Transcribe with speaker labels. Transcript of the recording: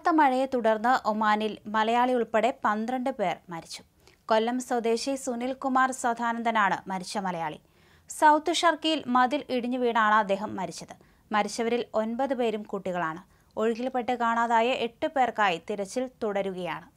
Speaker 1: കനത്ത മഴയെ തുടർന്ന് ഒമാനിൽ മലയാളി ഉൾപ്പെടെ പന്ത്രണ്ട് പേർ മരിച്ചു കൊല്ലം സ്വദേശി സുനിൽകുമാർ സദാനന്ദനാണ് മരിച്ച മലയാളി സൗത്ത് ഷർക്കിയിൽ മതിൽ ഇടിഞ്ഞു വീണാണ് അദ്ദേഹം മരിച്ചത് മരിച്ചവരിൽ ഒൻപത് പേരും കുട്ടികളാണ് ഒഴുകിൽപ്പെട്ട് കാണാതായ എട്ട് പേർക്കായി തിരച്ചിൽ തുടരുകയാണ്